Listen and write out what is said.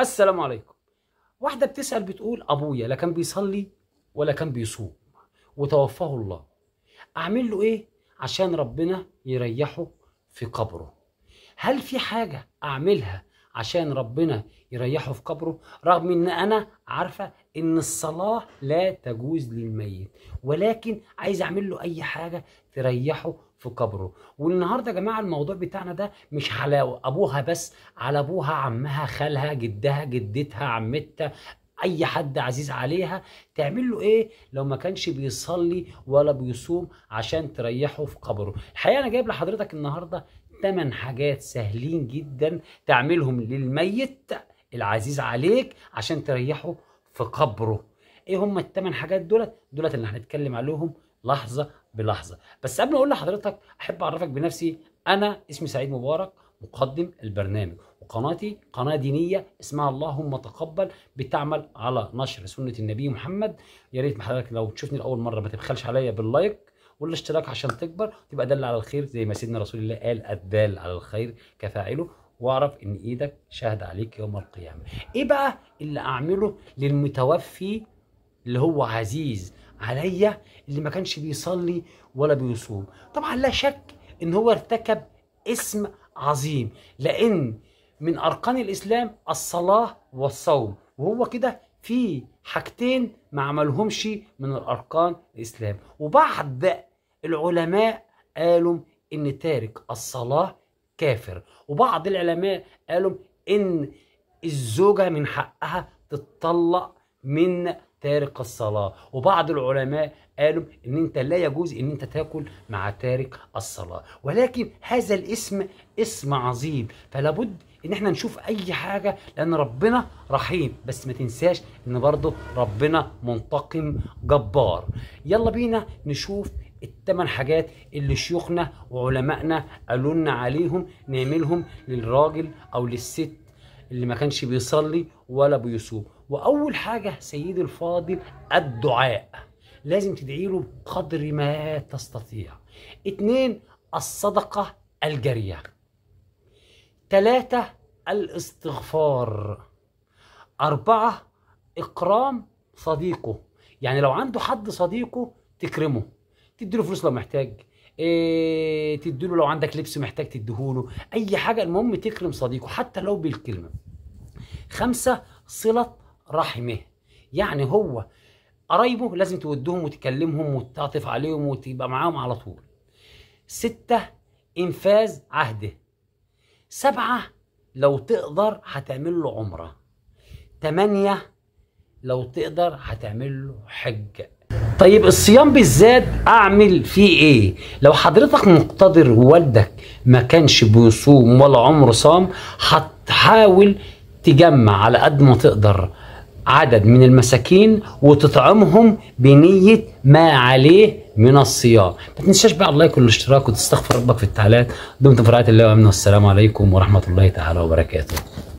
السلام عليكم واحدة بتسأل بتقول أبويا لا كان بيصلي ولا كان بيصوم وتوفاه الله أعمل له إيه عشان ربنا يريحه في قبره هل في حاجة أعملها عشان ربنا يريحه في قبره رغم ان انا عارفه ان الصلاه لا تجوز للميت ولكن عايز اعمل له اي حاجه تريحه في قبره والنهارده يا جماعه الموضوع بتاعنا ده مش حلاوه ابوها بس على ابوها عمها خالها جدها جدتها عمتها اي حد عزيز عليها تعمل له ايه لو ما كانش بيصلي ولا بيصوم عشان تريحه في قبره الحقيقه انا جايب لحضرتك النهارده 8 حاجات سهلين جدا تعملهم للميت العزيز عليك عشان تريحه في قبره ايه هم الثمان حاجات دولت دولت اللي هنتكلم عليهم لحظه بلحظه بس قبل ما اقول لحضرتك احب اعرفك بنفسي انا اسمي سعيد مبارك مقدم البرنامج وقناتي قناة دينية اسمها اللهم تقبل بتعمل على نشر سنة النبي محمد يا ريت حضرتك لو تشوفني لأول مرة ما تبخلش عليا باللايك والاشتراك عشان تكبر تبقى دل على الخير زي ما سيدنا رسول الله قال الدال على الخير كفاعله واعرف ان ايدك شاهد عليك يوم القيامة ايه بقى اللي اعمله للمتوفي اللي هو عزيز عليا اللي ما كانش بيصلي ولا بيصوم طبعا لا شك ان هو ارتكب اسم عظيم لان من اركان الاسلام الصلاه والصوم وهو كده في حاجتين ما عملهمش من الاركان الاسلام وبعض العلماء قالوا ان تارك الصلاه كافر وبعض العلماء قالوا ان الزوجه من حقها تتطلق من تارك الصلاة وبعض العلماء قالوا ان انت لا يجوز ان انت تاكل مع تارك الصلاة ولكن هذا الاسم اسم عظيم فلا بد ان احنا نشوف اي حاجة لان ربنا رحيم بس ما تنساش ان برضه ربنا منتقم جبار يلا بينا نشوف الثمان حاجات اللي شيوخنا وعلمائنا قالوا لنا عليهم نعملهم للراجل او للست اللي ما كانش بيصلي ولا بيصوم واول حاجه سيدي الفاضل الدعاء لازم تدعي له بقدر ما تستطيع اثنين الصدقه الجاريه ثلاثة الاستغفار أربعة إكرام صديقه يعني لو عنده حد صديقه تكرمه تديله فلوس لو محتاج إيه تديله لو عندك لبس محتاج تديهوله اي حاجه المهم تكرم صديقه حتى لو بالكلمه خمسه صله رحمه يعني هو قرايبه لازم تودهم وتكلمهم وتعطف عليهم وتبقى معاهم على طول ستة إنفاذ عهده سبعة لو تقدر هتعمل له عمرة تمانية لو تقدر هتعمل له حجة طيب الصيام بالذات اعمل فيه ايه لو حضرتك مقتدر والدك ما كانش بيصوم ولا عمره صام هتحاول تجمع على قد ما تقدر عدد من المساكين وتطعمهم بنية ما عليه من الصيام ما تنساش بقى اللايك والاشتراك وتستغفر ربك في التعليقات دمتم في رعاية الله وأمنه والسلام عليكم ورحمة الله تعالى وبركاته